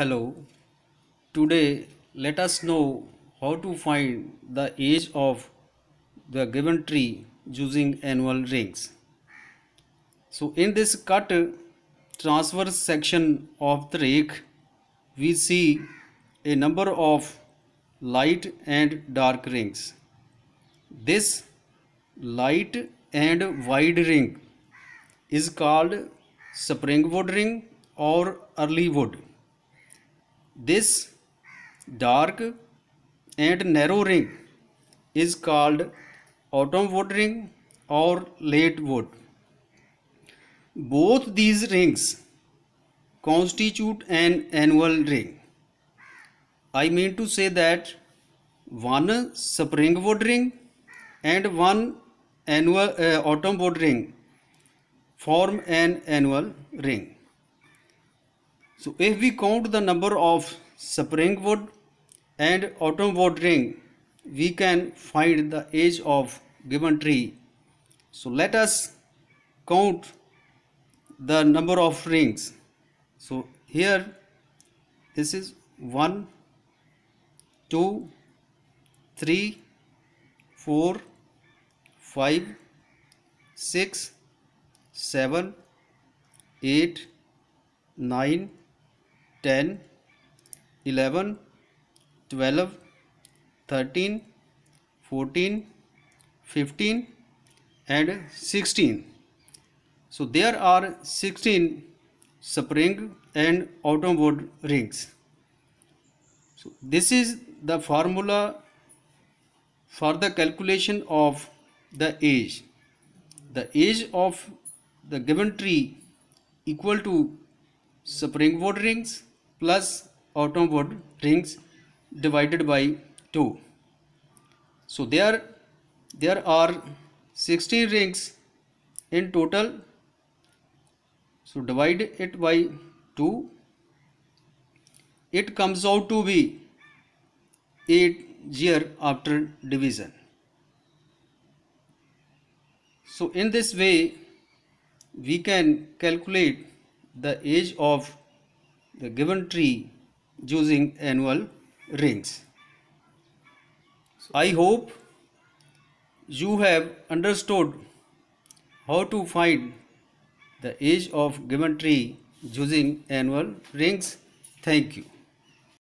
Hello, today let us know how to find the age of the given tree using annual rings. So in this cut transverse section of the rake we see a number of light and dark rings. This light and wide ring is called springwood ring or early wood. This dark and narrow ring is called autumn wood ring or late wood. Both these rings constitute an annual ring. I mean to say that one spring wood ring and one annual uh, autumn wood ring form an annual ring. So if we count the number of wood and autumn watering, we can find the age of given tree. So let us count the number of rings. So here this is 1, 2, 3, 4, 5, 6, 7, 8, 9, 10 11 12 13 14 15 and 16 so there are 16 spring and autumn wood rings so this is the formula for the calculation of the age the age of the given tree equal to spring wood rings plus autumn wood rings divided by 2 so there there are 16 rings in total so divide it by 2 it comes out to be 8 year after division so in this way we can calculate the age of the given tree using annual rings. So I hope you have understood how to find the age of given tree using annual rings. Thank you.